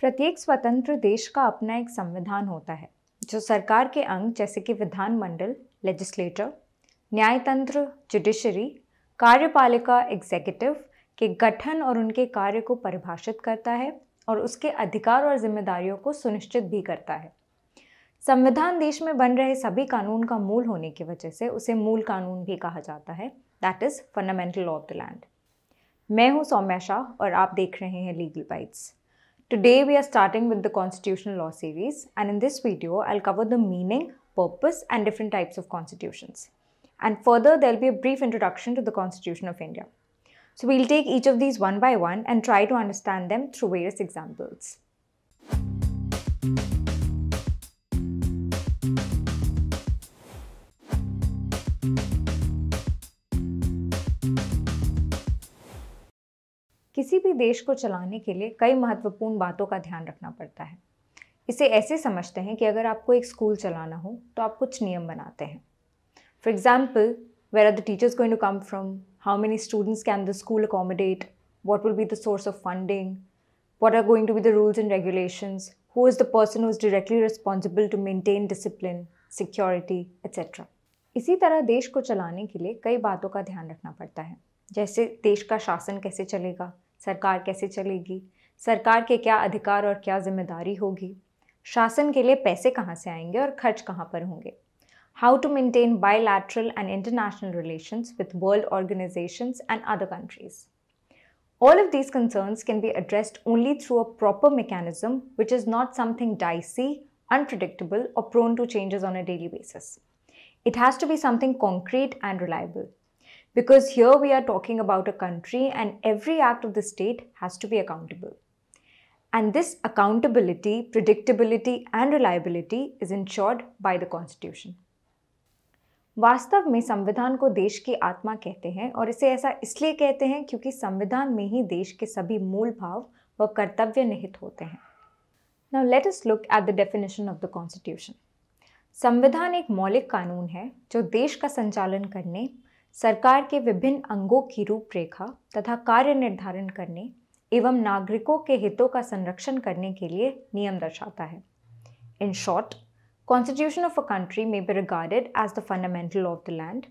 प्रत्येक स्वतंत्र देश का अपना एक संविधान होता है जो सरकार के अंग जैसे कि विधानमंडल लेजिस्लेटर न्यायतंत्र जुडिशरी कार्यपालिका एग्जीक्यूटिव के गठन और उनके कार्य को परिभाषित करता है और उसके अधिकार और जिम्मेदारियों को सुनिश्चित भी करता है संविधान देश में बन रहे सभी कानून का मूल होने की वजह से उसे मूल कानून भी कहा जाता है that is fundamental of the land मैं हूँ सौम्या शाह और आप देख रहे हैं legal bites Today we are starting with the constitutional law series and in this video I'll cover the meaning, purpose and different types of constitutions. And further there'll be a brief introduction to the Constitution of India. So we'll take each of these one by one and try to understand them through various examples. किसी भी देश को चलाने के लिए कई महत्वपूर्ण बातों का ध्यान रखना पड़ता है इसे ऐसे समझते हैं कि अगर आपको एक स्कूल चलाना हो तो आप कुछ नियम बनाते हैं for example where are the teachers going to come from how many students can the school accommodate what will be the source of funding what are going to be the rules and regulations, who is the person who is directly responsible to maintain discipline security etcetera इसी तरह देश को चलाने के लिए कई बातों का ध्यान रखना पड़ता है जैसे देश का शासन कैसे चलेगा सरकार कैसे चलेगी सरकार के क्या अधिकार और क्या जिम्मेदारी होगी शासन के लिए पैसे कहाँ से आएंगे और खर्च कहाँ पर होंगे how to maintain bilateral and international relations with world organizations and other countries. All of these concerns can be addressed only through a proper mechanism which is not something dicey, unpredictable, or prone to changes on a daily basis. It has to be something concrete and reliable. because here we are talking about a country and every act of the state has to be accountable. And this accountability, predictability, and reliability is ensured by the Constitution. वास्तव में संविधान को देश की आत्मा कहते हैं और इसे ऐसा इसलिए कहते हैं क्योंकि संविधान में ही देश के सभी मूल भाव व कर्तव्य निहित होते हैं now let us look at the definition of the constitution संविधान एक मौलिक कानून है जो देश का संचालन करने सरकार के विभिन्न अंगों की रूपरेखा तथा कार्य निर्धारण करने एवं नागरिकों के हितों का संरक्षण करने के लिए नियम दर्शाता है in short constitution of a country may be regarded as the fundamental of the land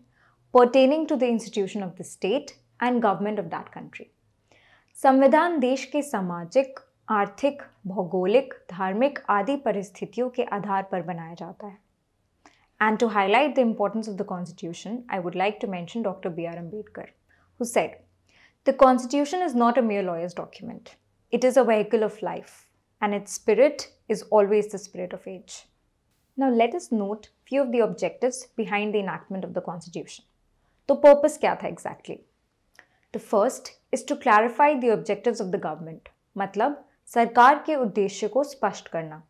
pertaining to the institution of the state and government of that country संविधान देश के सामाजिक आर्थिक भौगोलिक धार्मिक आदि परिस्थितियों के आधार पर बनाया जाता है And to highlight the importance of the Constitution, I would like to mention Dr. B.R. Ambedkar, who said, The Constitution is not a mere lawyer's document. It is a vehicle of life, and its spirit is always the spirit of age. Now let us note few of the objectives behind the enactment of the Constitution. The purpose क्या exactly? The first is to clarify the objectives of the government, मतलब सरकार के उद्देश्य को स्पष्ट करना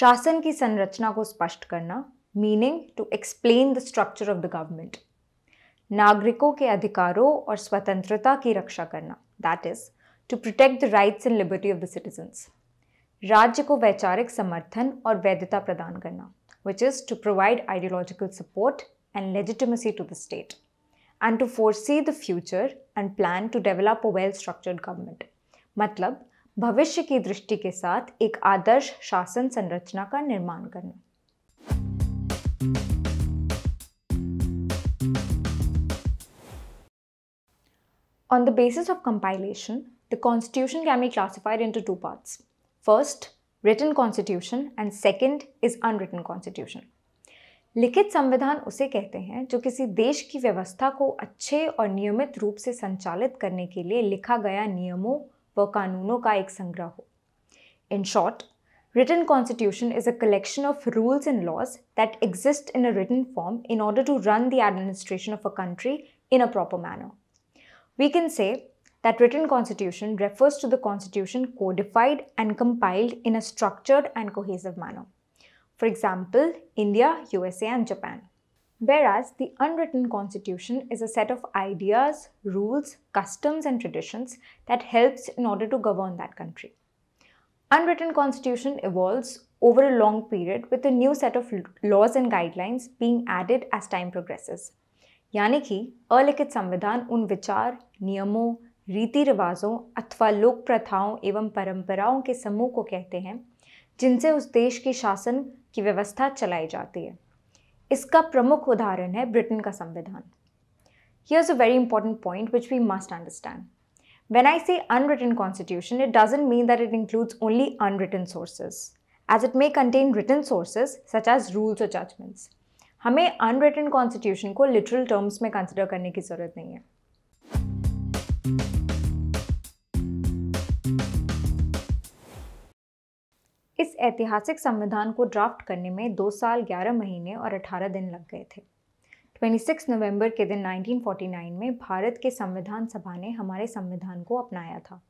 शासन की संरचना को स्पष्ट करना meaning to explain the structure of the government नागरिकों के अधिकारों और स्वतंत्रता की रक्षा करना that is to protect the rights and liberty of the citizens राज्य को वैचारिक समर्थन और वैधता प्रदान करना which is to provide ideological support and legitimacy to the state and to foresee the future and plan to develop a well structured government मतलब भविष्य की दृष्टि के साथ एक आदर्श शासन संरचना का निर्माण करना On the basis of compilation, the constitution can be classified into two parts. First, written constitution and second is unwritten constitution. लिखित संविधान उसे कहते हैं जो किसी देश की व्यवस्था को अच्छे और नियमित रूप से संचालित करने के लिए लिखा गया नियमों व कानूनों का एक संग्रह हो इन Written constitution is a collection of rules and laws that exist in a written form in order to run the administration of a country in a proper manner. We can say that written constitution refers to the constitution codified and compiled in a structured and cohesive manner. For example, India, USA and Japan. Whereas the unwritten constitution is a set of ideas, rules, customs and traditions that helps in order to govern that country. Unwritten constitution evolves over a long period with a new set of laws and guidelines being added as time progresses. यानी कि अलिखित संविधान उन विचार नियमों रीति रिवाजों अथवा लोक प्रथाओं एवं परंपराओं के समूह को कहते हैं जिनसे उस देश की शासन की व्यवस्था चलाई जाती है इसका प्रमुख उदाहरण है ब्रिटेन का संविधान ही is a very important point which we must understand when I see unwritten constitution it doesn't mean that it includes only unwritten sources as it may contain written sources such as rules और judgements हमें unwritten constitution को literal terms में consider करने की ज़रूरत नहीं है इस ऐतिहासिक संविधान को ड्राफ्ट करने में दो साल ग्यारह महीने और अठारह दिन लग गए थे 26 नवंबर के दिन 1949 में भारत के संविधान सभा ने हमारे संविधान को अपनाया था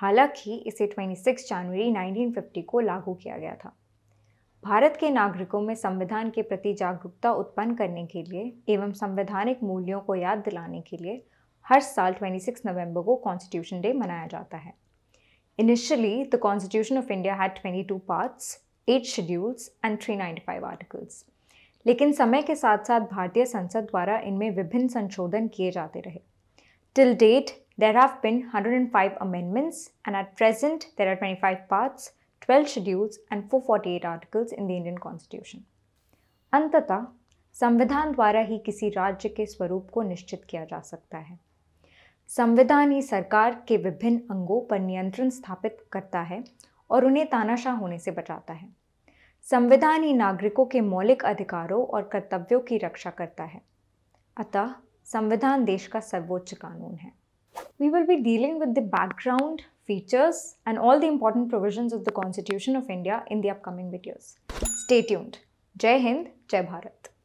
हालांकि इसे 26 जनवरी 1950 को लागू किया गया था भारत के नागरिकों में संविधान के प्रति जागरूकता उत्पन्न करने के लिए एवं संवैधानिक मूल्यों को याद दिलाने के लिए हर साल 26 नवंबर को कॉन्स्टिट्यूशन डे मनाया जाता है initially the constitution of India had 22 parts eight schedules and 395 articles लेकिन समय के साथ साथ भारतीय संसद द्वारा इनमें विभिन्न संशोधन किए जाते रहे till date there have been five amendments and at present there are twenty five parts 12 schedules, and 448 articles in the Indian Constitution. अंततः संविधान द्वारा ही किसी राज्य के स्वरूप को निश्चित किया जा सकता है संविधान ही सरकार के विभिन्न अंगों पर नियंत्रण स्थापित करता है और उन्हें तानाशाह होने से बचाता है संविधान ही नागरिकों के मौलिक अधिकारों और कर्तव्यों की रक्षा करता है अतः संविधान देश का सर्वोच्च कानून है we will be dealing with the background features and all the important provisions of the Constitution of India in the upcoming videos. Stay tuned. Jai Hind, Jai Bharat.